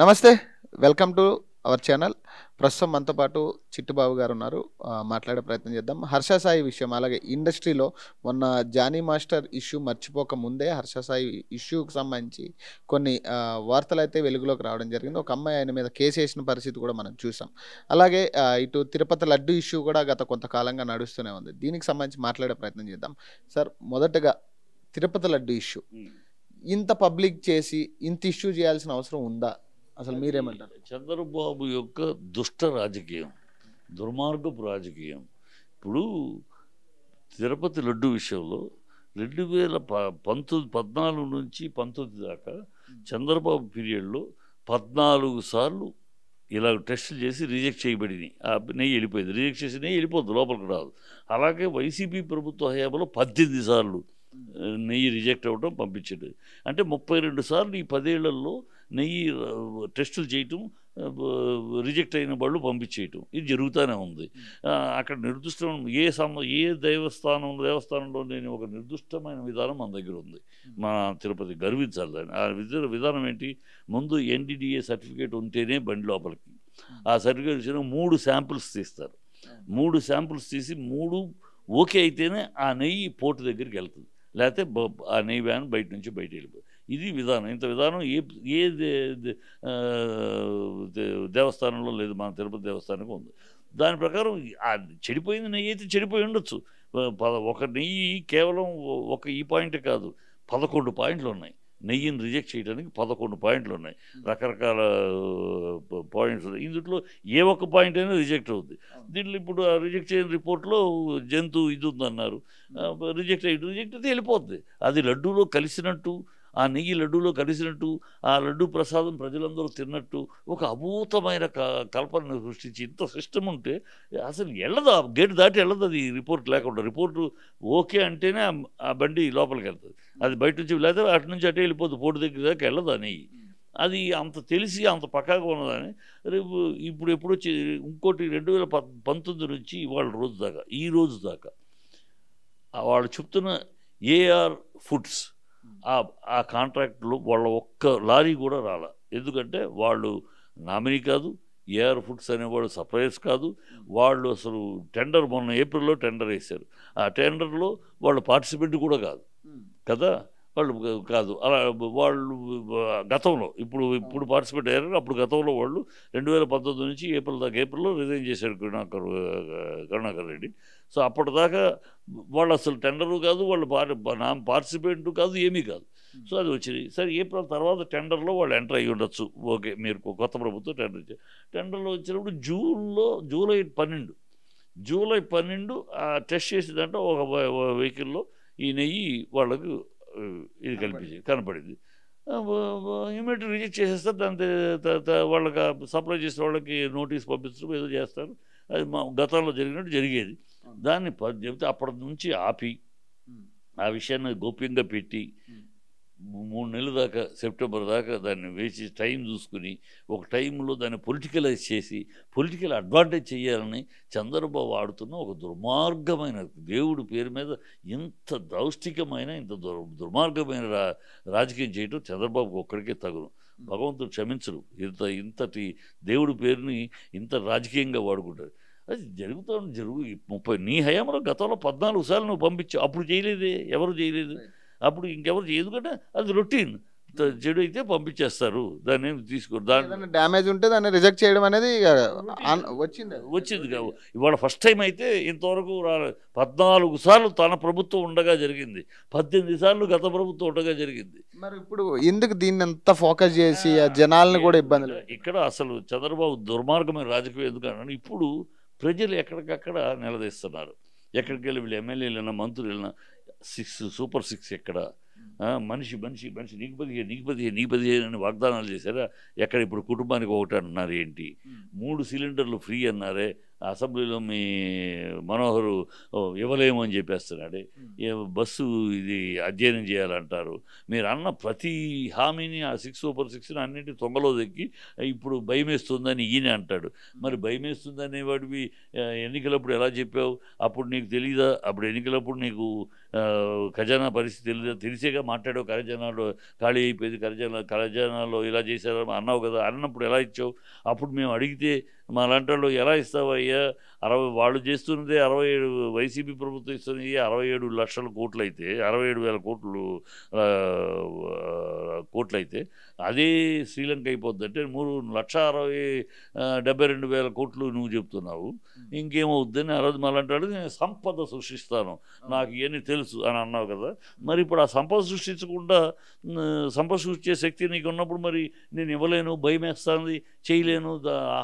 నమస్తే welcome to our channel ప్రస్తుతం మనతో పాటు చిట్టుబాబు గారు ఉన్నారు మాట్లాడే ప్రయత్నం చేద్దాం సాయి విషయం అలాగే ఇండస్ట్రీలో మొన్న జానీ మాస్టర్ ఇష్యూ మర్చిపోక ముందే సాయి ఇష్యూకి సంబంధించి కొన్ని వార్తలు అయితే వెలుగులోకి రావడం జరిగింది ఒక అమ్మాయి ఆయన మీద కేసు వేసిన పరిస్థితి కూడా మనం చూసాం అలాగే ఇటు తిరుపతి లడ్డు ఇష్యూ కూడా గత కొంతకాలంగా నడుస్తూనే ఉంది దీనికి సంబంధించి మాట్లాడే ప్రయత్నం చేద్దాం సార్ మొదటగా తిరుపతి లడ్డు ఇష్యూ ఇంత పబ్లిక్ చేసి ఇంత ఇష్యూ చేయాల్సిన అవసరం ఉందా అసలు మీరేమంటారు చంద్రబాబు యొక్క దుష్ట రాజకీయం దుర్మార్గపు రాజకీయం ఇప్పుడు తిరుపతి లడ్డు విషయంలో రెండు వేల ప పంతొమ్మిది పద్నాలుగు నుంచి పంతొమ్మిది దాకా చంద్రబాబు పీరియడ్లో పద్నాలుగు సార్లు ఇలా టెస్టులు చేసి రిజెక్ట్ చేయబడినాయి నెయ్యి వెళ్ళిపోయింది రిజెక్ట్ చేసి నెయ్యి వెళ్ళిపోద్ది లోపలికి రాదు అలాగే వైసీపీ ప్రభుత్వ హయాంలో పద్దెనిమిది సార్లు నెయ్యి రిజెక్ట్ అవ్వడం పంపించండి అంటే ముప్పై రెండు సార్లు ఈ పదేళ్లలో నెయ్యి టెస్టులు చేయటం రిజెక్ట్ అయిన వాళ్ళు పంపించేయటం ఇది జరుగుతూనే ఉంది అక్కడ నిర్దిష్ట ఏ సమ ఏ దేవస్థానం దేవస్థానంలో నేను ఒక నిర్దిష్టమైన విధానం మన దగ్గర ఉంది మన తిరుపతి గర్వించాలి ఆ విధానం ఏంటి ముందు ఎన్డిడిఏ సర్టిఫికేట్ ఉంటేనే బండి లోపలికి ఆ సర్టిఫికేట్ వచ్చిన మూడు శాంపుల్స్ తీస్తారు మూడు శాంపుల్స్ తీసి మూడు ఓకే అయితేనే ఆ నెయ్యి పోర్టు దగ్గరికి వెళ్తుంది లేకపోతే ఆ నెయ్యి వ్యాన్ బయట నుంచి బయట వెళ్ళిపోతుంది ఇది విధానం ఇంత విధానం ఏ ఏ దేవస్థానంలో లేదు మన తిరుపతి దేవస్థానంలో ఉంది దాని ప్రకారం చెడిపోయింది నెయ్యి అయితే చెడిపోయి ఉండొచ్చు ఒక నెయ్యి కేవలం ఒక ఈ పాయింట్ కాదు పదకొండు పాయింట్లు ఉన్నాయి నెయ్యిని రిజెక్ట్ చేయడానికి పదకొండు పాయింట్లు ఉన్నాయి రకరకాల పాయింట్స్ ఇందులో ఏ ఒక్క పాయింట్ అయినా రిజెక్ట్ అవుద్ది దీంట్లో ఇప్పుడు ఆ రిజెక్ట్ చేయని రిపోర్ట్లో జంతువు ఇది ఉందన్నారు రిజెక్ట్ అయ్యి రిజెక్ట్ అయితే వెళ్ళిపోద్ది అది లడ్డూలో కలిసినట్టు ఆ నెయ్యి లడ్డూలో కలిసినట్టు ఆ లడ్డు ప్రసాదం ప్రజలందరూ తిన్నట్టు ఒక అభూతమైన కల్పనను సృష్టించి ఇంత సిస్టమ్ ఉంటే అసలు వెళ్ళదు గేట్ దాటి వెళ్ళదు అది రిపోర్ట్ లేకుండా రిపోర్టు ఓకే అంటేనే ఆ బండి లోపలికి వెళ్తుంది అది బయట నుంచి లేదా అటు నుంచి అటే వెళ్ళిపోతుంది పోటు దగ్గర దాకా వెళ్ళదు నెయ్యి అది అంత తెలిసి అంత పక్కాగా ఉన్నదని రేపు ఇప్పుడు ఎప్పుడు వచ్చి ఇంకోటి రెండు వేల పంతొమ్మిది నుంచి ఇవాళ రోజు దాకా ఈ రోజు దాకా వాళ్ళు చెప్తున్న ఏఆర్ ఫుడ్స్ ఆ కాంట్రాక్ట్లు వాళ్ళ ఒక్క లారీ కూడా రాల ఎందుకంటే వాళ్ళు నామినీ కాదు ఏఆర్ ఫుడ్స్ అనేవాళ్ళు సప్లయర్స్ కాదు వాళ్ళు అసలు టెండర్ మొన్న ఏప్రిల్లో టెండర్ వేశారు ఆ టెండర్లో వాళ్ళు పార్టిసిపెంట్ కూడా కాదు కదా వాళ్ళు కాదు అలా వాళ్ళు గతంలో ఇప్పుడు ఇప్పుడు పార్టిసిపేట్ అయ్యారు అప్పుడు గతంలో వాళ్ళు రెండు వేల పంతొమ్మిది నుంచి ఏప్రిల్ దాకా ఏప్రిల్లో రిజైన్ చేశారు కరుణాకర్ కరుణాకర్ రెడ్డి సో అప్పటిదాకా వాళ్ళు అసలు టెండరు కాదు వాళ్ళు నా పార్టిసిపేట్ కాదు ఏమీ కాదు సో అది వచ్చింది సరే ఏప్రిల్ తర్వాత టెండర్లో వాళ్ళు ఎంటర్ అయ్యి ఉండొచ్చు ఓకే మీరు కొత్త ప్రభుత్వం టెండర్ ఇచ్చారు టెండర్లో వచ్చినప్పుడు జూన్లో జూలై పన్నెండు జూలై పన్నెండు టెస్ట్ చేసిన దాంట్లో ఒక వెహికల్లో ఈ నెయ్యి వాళ్ళకు ఇది కల్పించింది కనపడింది ఇమీడియట్ రిజెక్ట్ చేసేస్తారు దాని తర్వాత వాళ్ళకి సప్లై చేసిన వాళ్ళకి నోటీస్ పంపిస్తారు ఏదో చేస్తారు అది మా గతంలో జరిగినట్టు జరిగేది దాన్ని చెప్తే అప్పటి నుంచి ఆపి ఆ విషయాన్ని గోప్యంగా పెట్టి మూడు నెలల దాకా సెప్టెంబర్ దాకా దాన్ని వేసి టైం చూసుకుని ఒక టైంలో దాన్ని పొలిటికలైజ్ చేసి పొలిటికల్ అడ్వాంటేజ్ చేయాలని చంద్రబాబు ఆడుతున్న ఒక దుర్మార్గమైన దేవుడి పేరు మీద ఇంత దౌష్టికమైన ఇంత దుర్ దుర్మార్గమైన రా రాజకీయం చేయడం చంద్రబాబుకి ఒక్కడికే తగును భగవంతుడు క్షమించరు ఇంత ఇంతటి దేవుడి పేరుని ఇంత రాజకీయంగా వాడుకుంటాడు అది జరుగుతూ జరుగు ముప్పై నీ హయాంలో గతంలో పద్నాలుగు సార్లు నువ్వు పంపించావు అప్పుడు చేయలేదే ఎవరు చేయలేదు అప్పుడు ఇంకెవరు ఎందుకంటే అది రొటీన్ చెడు అయితే పంపించేస్తారు దాన్ని తీసుకోరు దాని డ్యామేజ్ ఉంటే దాన్ని రిజెక్ట్ చేయడం అనేది వచ్చింది వచ్చింది కావు ఇవాళ ఫస్ట్ టైం అయితే ఇంతవరకు పద్నాలుగు సార్లు తన ప్రభుత్వం ఉండగా జరిగింది పద్దెనిమిది సార్లు గత ప్రభుత్వం ఉండగా జరిగింది మరి ఇప్పుడు ఎందుకు దీన్ని ఎంత ఫోకస్ చేసి జనాలను కూడా ఇబ్బందులు ఇక్కడ అసలు చంద్రబాబు దుర్మార్గమైన రాజకీయం ఎందుకంటే ఇప్పుడు ప్రజలు ఎక్కడికక్కడ నిలదీస్తున్నారు ఎక్కడికి వెళ్ళి వీళ్ళు ఎమ్మెల్యేలు వెళ్ళినా మంత్రులు వెళ్ళినా సిక్స్ సూపర్ సిక్స్ ఎక్కడ మనిషి మనిషి మనిషి నీకు పదిహేను నీకు పదిహేను నీకు పదిహేను అని వాగ్దానాలు చేశారా ఎక్కడ ఇప్పుడు కుటుంబానికి ఒకటి అంటున్నారు ఏంటి మూడు సిలిండర్లు ఫ్రీ అన్నారే అసెంబ్లీలో మీ మనోహరు ఇవ్వలేము అని చెప్పేస్తున్నాడు బస్సు ఇది అధ్యయనం చేయాలంటారు మీరు అన్న ప్రతి హామీని ఆ సిక్స్ సూపర్ సిక్స్ని అన్నింటి తొంగలో దక్కి ఇప్పుడు భయమేస్తుందని ఈయన అంటాడు మరి భయమేస్తుందనే వాడివి ఎన్నికలప్పుడు ఎలా చెప్పావు అప్పుడు నీకు తెలియదా అప్పుడు ఎన్నికలప్పుడు నీకు ఖజానా పరిస్థితి తెలియదా తెలిసేగా మాట్లాడావు ఖజానాలో ఖాళీ అయిపోయింది ఖజానా ఖజానాలో ఇలా చేశారు అన్నావు కదా అన్నప్పుడు ఎలా ఇచ్చావు అప్పుడు మేము అడిగితే మా లాంటి వాళ్ళు ఎలా ఇస్తావయ్యా అరవై వాళ్ళు చేస్తున్నదే అరవై ఏడు వైసీపీ ప్రభుత్వం ఇస్తున్నది అరవై ఏడు లక్షల కోట్లు అయితే అరవై ఏడు వేల కోట్లు కోట్లు అయితే అదే శ్రీలంక అయిపోద్ది అంటే మూడు లక్ష అరవై డెబ్బై రెండు వేల కోట్లు నువ్వు చెప్తున్నావు ఇంకేమవుద్దని అరవై రోజు నేను సంపద సృష్టిస్తాను నాకు ఇవన్నీ తెలుసు అని అన్నావు కదా మరి ఇప్పుడు ఆ సంపద సృష్టించకుండా సంపద సృష్టించే శక్తి నీకు ఉన్నప్పుడు మరి నేను ఇవ్వలేను భయం వేస్తాను చేయలేను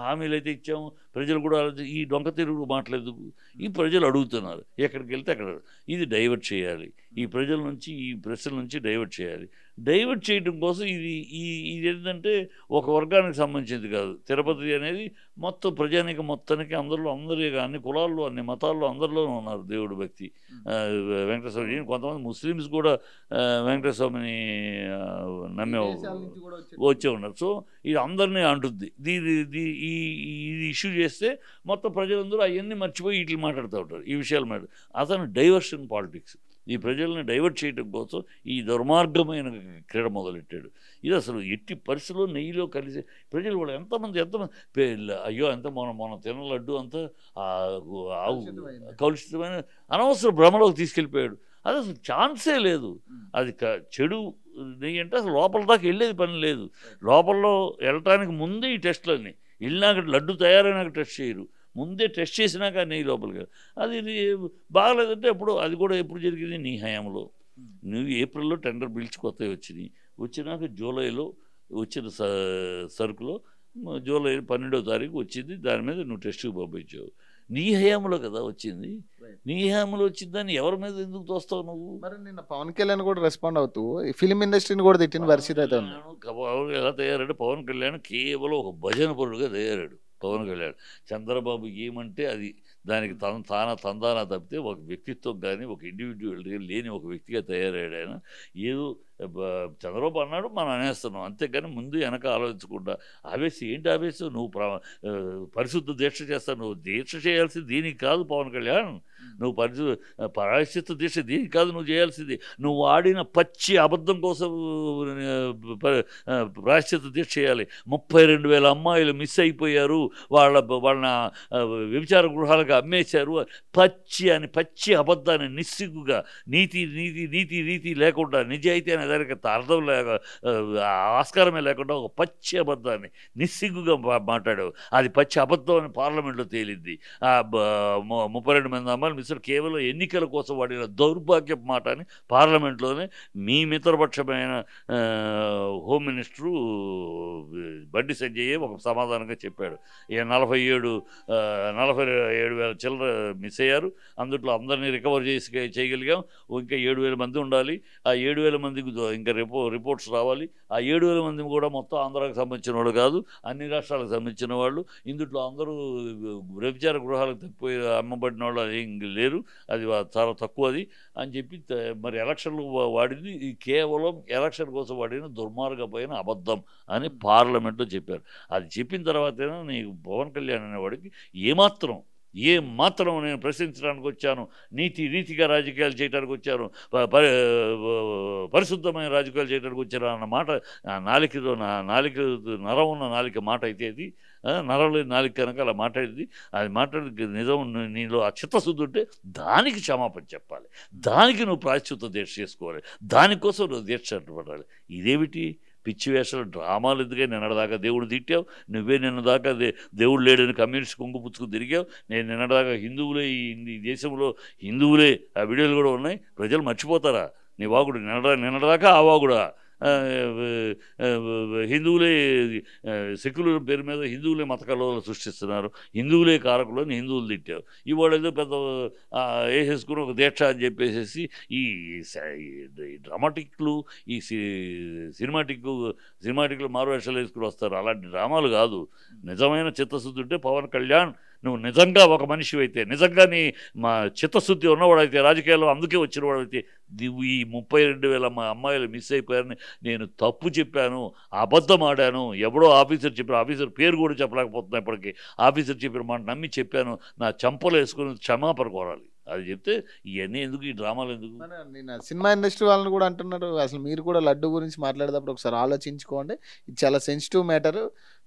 హామీలు అయితే బడ్జెట్ ఇచ్చాము ప్రజలు కూడా ఈ డొంక తిరుగుడు మాట్లాడదు ఈ ప్రజలు అడుగుతున్నారు ఎక్కడికి వెళ్తే అక్కడ ఇది డైవర్ట్ చేయాలి ఈ ప్రజల నుంచి ఈ ప్రశ్నల నుంచి డైవర్ట్ చేయాలి డైవర్ట్ చేయడం కోసం ఇది ఈ ఇది ఏంటంటే ఒక వర్గానికి సంబంధించింది కాదు తిరుపతి అనేది మొత్తం ప్రజానికి మొత్తానికి అందరిలో అందరూ అన్ని కులాల్లో అన్ని మతాల్లో అందరిలోనూ ఉన్నారు దేవుడు భక్తి hmm. వెంకటస్వామి కొంతమంది ముస్లిమ్స్ కూడా వెంకటస్వామిని నమ్మే వచ్చే ఉన్నారు సో ఇది అందరినీ అంటుంది దీని ఈ ఇది ఇష్యూ చేస్తే మొత్తం ప్రజలందరూ అవన్నీ మర్చిపోయి వీటిని మాట్లాడుతూ ఉంటారు ఈ విషయాలు మాట్లాడు అతను డైవర్షన్ పాలిటిక్స్ ఈ ప్రజల్ని డైవర్ట్ చేయడం కోసం ఈ దుర్మార్గమైన క్రీడ మొదలెట్టాడు ఇది అసలు ఎట్టి పరిస్థితిలో నెయ్యిలో కలిసి ప్రజలు కూడా ఎంతమంది ఎంతమంది అయ్యో ఎంత మనం మనం తిన లడ్డు అంతా ఆవు కలుషితమైన అనవసర భ్రమలోకి తీసుకెళ్ళిపోయాడు అది అసలు ఛాన్సే లేదు అది చెడు నెయ్యి అంటే అసలు లోపల దాకా వెళ్ళేది పని లేదు లోపల్లో వెళ్ళటానికి ముందే ఈ టెస్ట్లన్నీ వెళ్ళినాక లడ్డు తయారైనాక టెస్ట్ చేయరు ముందే టెస్ట్ చేసినాక నీ లోపలికి అది బాగలేదంటే ఎప్పుడు అది కూడా ఎప్పుడు జరిగింది నీ హయాంలో నువ్వు ఏప్రిల్లో టెండర్ పిలిచి కొత్తవి వచ్చినాయి వచ్చినాక జూలైలో వచ్చిన సరుకులో జూలై పన్నెండో తారీఖు వచ్చింది దాని మీద నువ్వు టెస్ట్కి పంపించావు నీ హయాంలో కదా వచ్చింది నీ హయాంలో వచ్చిందని ఎవరి మీద ఎందుకు తోస్తావు నువ్వు మరి నిన్న పవన్ కళ్యాణ్ కూడా రెస్పాండ్ అవుతూ ఫిలిం ఇండస్ట్రీని కూడా తిట్టిన పరిస్థితి అయితే ఎలా తయారాడు పవన్ కళ్యాణ్ కేవలం ఒక భజన పరుడుగా తయారాడు పవన్ కళ్యాణ్ చంద్రబాబు ఏమంటే అది దానికి తన తాన తందాన తప్పితే ఒక వ్యక్తిత్వం కానీ ఒక ఇండివిజువల్గా లేని ఒక వ్యక్తిగా తయారయ్యాడు ఆయన ఏదో చంద్రబాబు అన్నాడు మనం అనేస్తున్నాం అంతేగాని ముందు వెనక ఆలోచించకుండా ఆవేశం ఏంటి ఆవేశం నువ్వు పరిశుద్ధ దీక్ష చేస్తావు నువ్వు దీక్ష చేయాల్సి దీనికి కాదు పవన్ కళ్యాణ్ నువ్వు పరిశు పరాశిత దీక్ష దీనికి కాదు నువ్వు చేయాల్సింది నువ్వు ఆడిన పచ్చి అబద్ధం కోసం ప్రాశ్చిత దీక్ష చేయాలి ముప్పై రెండు వేల అమ్మాయిలు మిస్ అయిపోయారు వాళ్ళ వాళ్ళ వ్యభిచార గృహాలకు అమ్మేశారు పచ్చి అని పచ్చి అబద్ధాన్ని నిస్సిగ్గుగా నీతి నీతి నీతి నీతి లేకుండా నిజాయితీ అనే దానికి అర్థం లేక ఆస్కారమే లేకుండా ఒక పచ్చి అబద్ధాన్ని నిస్సిగ్గుగా మాట్లాడావు అది పచ్చి అబద్ధం అని పార్లమెంట్లో తేలింది ముప్పై రెండు మంది అమ్మాయిలు జమాల్ మిశ్ర కేవలం ఎన్నికల కోసం వాడిన దౌర్భాగ్యపు మాట అని పార్లమెంట్లోనే మీ మిత్రపక్షమైన హోమ్ మినిస్టరు బండి సంజయ్ ఒక సమాధానంగా చెప్పాడు ఈ నలభై ఏడు నలభై ఏడు వేల చిల్లర మిస్ అయ్యారు అందుట్లో అందరినీ రికవర్ చేసి చేయగలిగాం ఇంకా ఏడు వేల మంది ఉండాలి ఆ ఏడు వేల మందికి ఇంకా రిపో రిపోర్ట్స్ రావాలి ఆ ఏడు వేల మంది కూడా మొత్తం ఆంధ్రాకు సంబంధించిన వాళ్ళు కాదు అన్ని రాష్ట్రాలకు సంబంధించిన వాళ్ళు ఇందుట్లో అందరూ వ్యభిచార గృహాలకు తప్పిపోయి అమ్మబడిన వాళ్ళు లేరు అది చాలా తక్కువ అది అని చెప్పి మరి ఎలక్షన్లు వాడింది ఈ కేవలం ఎలక్షన్ కోసం వాడిన పోయిన అబద్ధం అని పార్లమెంట్లో చెప్పారు అది చెప్పిన తర్వాతైనా నీకు పవన్ కళ్యాణ్ అనేవాడికి ఏమాత్రం ఏ మాత్రం నేను ప్రశ్నించడానికి వచ్చాను నీతి రీతిగా రాజకీయాలు చేయడానికి వచ్చాను పరిశుద్ధమైన రాజకీయాలు చేయడానికి వచ్చారు అన్న మాట నాలికతో నా నాలిక నరం ఉన్న నాలిక మాట అయితే అది నరలు నాలుగు కనుక అలా మాట్లాడింది అది మాట్లాడి నిజం నీలో ఆ చిత్తశుద్ధి ఉంటే దానికి క్షమాపణ చెప్పాలి దానికి నువ్వు ప్రాశ్చిత దీక్ష చేసుకోవాలి దానికోసం నువ్వు దీక్ష పడాలి ఇదేమిటి పిచ్చి వేషాలు డ్రామాలు ఎందుకే నిన్నటిదాకా దేవుడు తిట్టావు నువ్వే నిన్నదాకా దేవుడు లేడని కమ్యూనిస్ట్ కొంగు పుచ్చుకు తిరిగావు నేను నిన్నటిదాకా హిందువులే ఈ దేశంలో హిందువులే ఆ వీడియోలు కూడా ఉన్నాయి ప్రజలు మర్చిపోతారా నీ వాగుడు నిన్నడా నిన్నటిదాకా ఆ వాగుడా హిందువులే సెక్యులర్ పేరు మీద హిందువులే మత కలవలు సృష్టిస్తున్నారు హిందువులే కారకులు అని హిందువులు తిట్టారు ఇవాడు పెద్ద వేసేసుకుని ఒక దీక్ష అని చెప్పేసేసి ఈ డ్రామాటిక్లు ఈ సినిమాటిక్ సినిమాటిక్లు మారువేషాలు వేసుకుని వస్తారు అలాంటి డ్రామాలు కాదు నిజమైన చిత్తశుద్ధి ఉంటే పవన్ కళ్యాణ్ నువ్వు నిజంగా ఒక మనిషి అయితే నిజంగా నీ మా చిత్తశుద్ధి ఉన్నవాడైతే రాజకీయాల్లో అందుకే వచ్చిన వాడైతే ఈ ముప్పై రెండు వేల మా అమ్మాయిలు మిస్ అయిపోయారని నేను తప్పు చెప్పాను అబద్ధం ఆడాను ఎవడో ఆఫీసర్ చెప్పిన ఆఫీసర్ పేరు కూడా చెప్పలేకపోతున్నా ఇప్పటికీ ఆఫీసర్ చెప్పిన మాట నమ్మి చెప్పాను నా చెంపలు వేసుకుని క్షమాపణ కోరాలి అది చెప్తే ఇవన్నీ ఎందుకు ఈ డ్రామాలు ఎందుకు నేను సినిమా ఇండస్ట్రీ వాళ్ళని కూడా అంటున్నారు అసలు మీరు కూడా లడ్డు గురించి మాట్లాడేటప్పుడు ఒకసారి ఆలోచించుకోండి ఇది చాలా సెన్సిటివ్ మ్యాటర్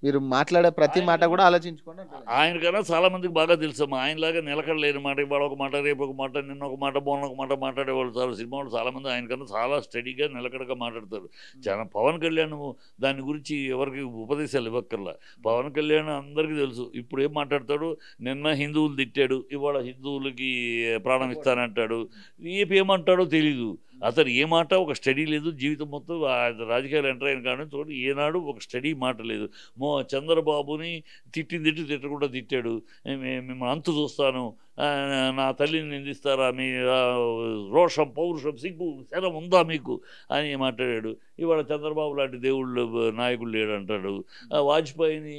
మీరు మాట్లాడే ప్రతి మాట కూడా ఆలోచించుకోండి ఆయన కన్నా చాలా మందికి బాగా తెలుసు ఆయనలాగా నిలకడలేని మాట ఇవాళ ఒక మాట రేపు ఒక మాట నిన్న ఒక మాట బోన ఒక మాట మాట్లాడేవాళ్ళు చాలా సినిమా వాళ్ళు చాలా మంది ఆయన కన్నా చాలా స్టడీగా నిలకడగా మాట్లాడతారు చాలా పవన్ కళ్యాణ్ దాని గురించి ఎవరికి ఉపదేశాలు ఇవ్వక్కర్లా పవన్ కళ్యాణ్ అందరికీ తెలుసు ఇప్పుడు ఏం మాట్లాడతాడు నిన్న హిందువులు తిట్టాడు ఇవాళ హిందువులకి ప్రాణం ఇస్తానంటాడు ఏపీ ఏమంటాడో తెలీదు అతను ఏ మాట ఒక స్టడీ లేదు జీవితం మొత్తం రాజకీయాలు ఎంటర్ అయిన కానీ చూడండి ఏనాడు ఒక స్టడీ మాట లేదు మో చంద్రబాబుని తిట్టి తిట్టకుండా తిట్టాడు మిమ్మల్ని అంత చూస్తాను నా తల్లిని నిందిస్తారా మీ రోషం పౌరుషం సిగ్గు శరం ఉందా మీకు అని మాట్లాడాడు ఇవాళ చంద్రబాబు లాంటి దేవుళ్ళు నాయకులు లేడు అంటాడు వాజ్పేయిని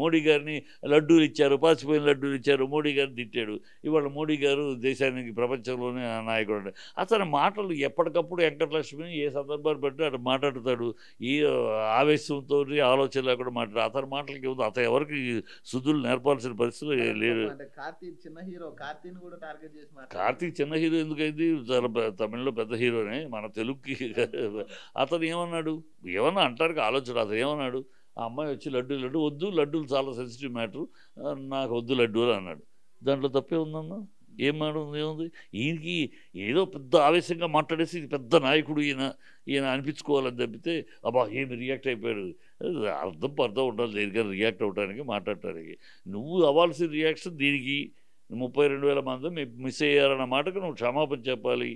మోడీ గారిని లడ్డూలు ఇచ్చారు వాజ్పేయిని లడ్డూలు ఇచ్చారు మోడీ గారిని తిట్టాడు ఇవాళ మోడీ గారు దేశానికి ప్రపంచంలోనే నాయకుడు అతని మాటలు ఎప్పటికప్పుడు వెంకటలక్ష్మిని ఏ సందర్భాలు పెట్టి అటు మాట్లాడుతాడు ఈ ఆవేశంతో ఆలోచన లేకుండా మాట్లాడు అతని మాటలకి అతను ఎవరికి సుదులు నేర్పాల్సిన పరిస్థితులు లేదు కార్తీక్ చిన్న చేసి కార్తీక్ చిన్న హీరో ఎందుకైంది తమిళలో పెద్ద హీరోనే మన తెలుగుకి అతను ఏమన్నాడు ఏమన్నా అంటారు ఆలోచన అతను ఏమన్నాడు ఆ అమ్మాయి వచ్చి లడ్డు లడ్డు వద్దు లడ్డూలు చాలా సెన్సిటివ్ మ్యాటర్ నాకు వద్దు లడ్డు అని అన్నాడు దాంట్లో తప్పే ఉందన్న ఏం మేడం ఏముంది ఈయనకి ఏదో పెద్ద ఆవేశంగా మాట్లాడేసి పెద్ద నాయకుడు ఈయన ఈయన అనిపించుకోవాలని తప్పితే అబ్బా ఏమి రియాక్ట్ అయిపోయాడు అర్థం అర్థం ఉండాలి దేనికైనా రియాక్ట్ అవ్వడానికి మాట్లాడటానికి నువ్వు అవ్వాల్సిన రియాక్షన్ దీనికి ముప్పై రెండు వేల మంది మిస్ అయ్యారన్న మాటకు నువ్వు క్షమాపణ చెప్పాలి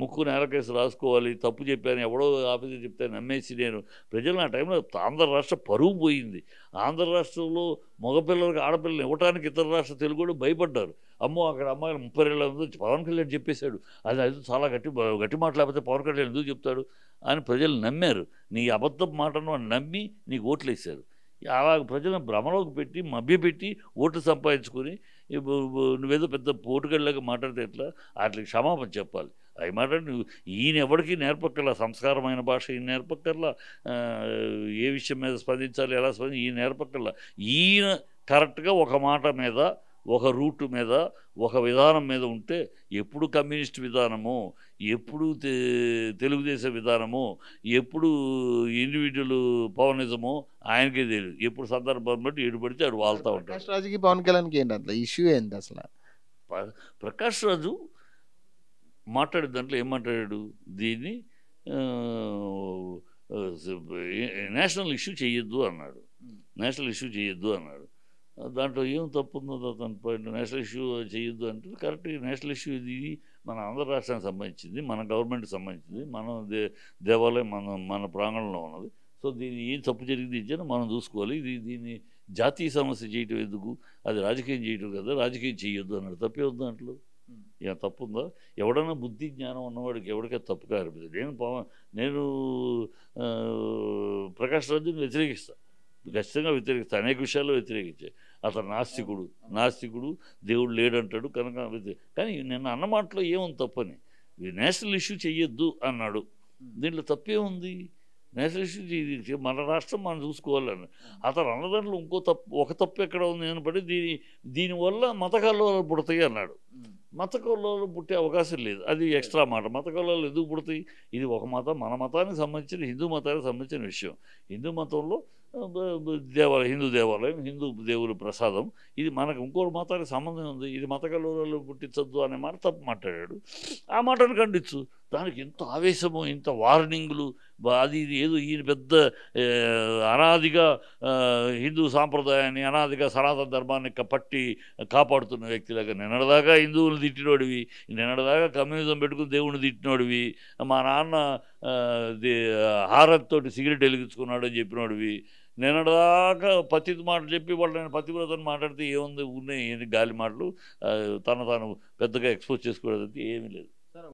ముక్కు నేలకేసి రాసుకోవాలి తప్పు చెప్పాను ఎవడో ఆఫీసర్ చెప్తే నమ్మేసి నేను ప్రజలు ఆ టైంలో ఆంధ్ర రాష్ట్ర పరువు పోయింది ఆంధ్ర రాష్ట్రంలో మగపిల్లలకు ఆడపిల్లలు ఇవ్వటానికి ఇతర రాష్ట్ర తెలుగు భయపడ్డారు అమ్మో అక్కడ అమ్మాయిలు ముప్పై ఏళ్ళ పవన్ కళ్యాణ్ చెప్పేశాడు అది అది చాలా గట్టి గట్టి మాట లేకపోతే పవన్ కళ్యాణ్ ఎందుకు చెప్తాడు అని ప్రజలు నమ్మారు నీ అబద్ధం మాటను నమ్మి నీకు వేశారు అలా ప్రజలను భ్రమలోకి పెట్టి మభ్యపెట్టి ఓట్లు సంపాదించుకొని నువ్వేదో పెద్ద పోటుకెళ్ళక మాట్లాడితే ఎట్లా వాటికి క్షమాపణ చెప్పాలి అవి మాట్లాడి నువ్వు ఈయన ఎవరికి నేర్పక్కర్లా సంస్కారమైన భాష ఈయన నేర్పక్కర్లా ఏ విషయం మీద స్పందించాలి ఎలా స్పంది ఈయన నేర్పక్కర్లా ఈయన కరెక్ట్గా ఒక మాట మీద ఒక రూటు మీద ఒక విధానం మీద ఉంటే ఎప్పుడు కమ్యూనిస్ట్ విధానము ఎప్పుడు తెలుగుదేశం విధానము ఎప్పుడు ఇండివిజువల్ పవనిజము ఆయనకే తెలియదు ఎప్పుడు సందర్భం బట్టి ఏడుపడితే అది వాళ్తూ ఉంటారు రాజుకి పవన్ కళ్యాణ్కి ఏంటి అట్లా ఇష్యూ ఏంటి అసలు ప్రకాష్ రాజు మాట్లాడే దాంట్లో ఏం మాట్లాడాడు దీన్ని నేషనల్ ఇష్యూ చేయొద్దు అన్నాడు నేషనల్ ఇష్యూ చేయొద్దు అన్నాడు దాంట్లో ఏం ఉందో అతని పాయింట్ నేషనల్ ఇష్యూ చేయొద్దు అంటే కరెక్ట్ నేషనల్ ఇష్యూ ఇది మన ఆంధ్ర రాష్ట్రానికి సంబంధించింది మన గవర్నమెంట్కి సంబంధించింది మన దే దేవాలయం మన మన ప్రాంగణంలో ఉన్నది సో దీన్ని ఏం తప్పు జరిగింది ఇచ్చినా మనం చూసుకోవాలి ఇది దీన్ని జాతీయ సమస్య చేయటం ఎందుకు అది రాజకీయం చేయటం కదా రాజకీయం చేయొద్దు అన్నాడు తప్పే వద్దు దాంట్లో ఏం తప్పుందా ఎవడన్నా బుద్ధి జ్ఞానం ఉన్నవాడికి ఎవరికైనా తప్పు అనిపిస్తుంది నేను పవన్ నేను ప్రకాష్ రాజుని వ్యతిరేకిస్తాను ఖచ్చితంగా వ్యతిరేకిస్తాను అనేక విషయాల్లో వ్యతిరేకించాయి అతను నాస్తికుడు నాస్తికుడు దేవుడు లేడంటాడు కనుక కానీ నిన్న అన్నమాటలో ఏముంది తప్పని నేషనల్ ఇష్యూ చెయ్యొద్దు అన్నాడు దీంట్లో తప్పేముంది నేషనల్ ఇష్యూ మన రాష్ట్రం మనం చూసుకోవాలని అతను అన్నదాంట్లో ఇంకో తప్పు ఒక తప్పు ఎక్కడ ఉంది అని పడి దీని దీనివల్ల మత పుడతాయి అన్నాడు మత పుట్టే అవకాశం లేదు అది ఎక్స్ట్రా మాట మత కల్లోలాలు ఎందుకు పుడతాయి ఇది ఒక మతం మన మతానికి సంబంధించిన హిందూ మతానికి సంబంధించిన విషయం హిందూ మతంలో దేవాలయం హిందూ దేవాలయం హిందూ దేవుల ప్రసాదం ఇది మనకు ఇంకో మతానికి సంబంధం ఉంది ఇది మత కలవరాలు పుట్టించద్దు అనే మాట తప్పు మాట్లాడాడు ఆ మాటను ఖండించు దానికి ఎంత ఆవేశము ఇంత వార్నింగ్లు అది ఇది ఏదో ఈయన పెద్ద అనాదిగా హిందూ సాంప్రదాయాన్ని అనాదిగా సనాతన ధర్మాన్ని పట్టి కాపాడుతున్న వ్యక్తిలాగా నిన్నడదాకా హిందువులు తిట్టినోడివి నిన్నడదాకా కమ్యూనిజం పెట్టుకుని దేవుని తిట్టినోడివి మా నాన్న హారత్ తోటి సిగరెట్ వెలిగించుకున్నాడు అని చెప్పినోడివి దాకా పతిత మాటలు చెప్పి వాళ్ళు నేను పతివ్రతను మాట్లాడితే ఏముంది ఉన్నాయి ఏంటి గాలి మాటలు తను తాను పెద్దగా ఎక్స్పోజ్ చేసుకోవడం ఏమీ లేదు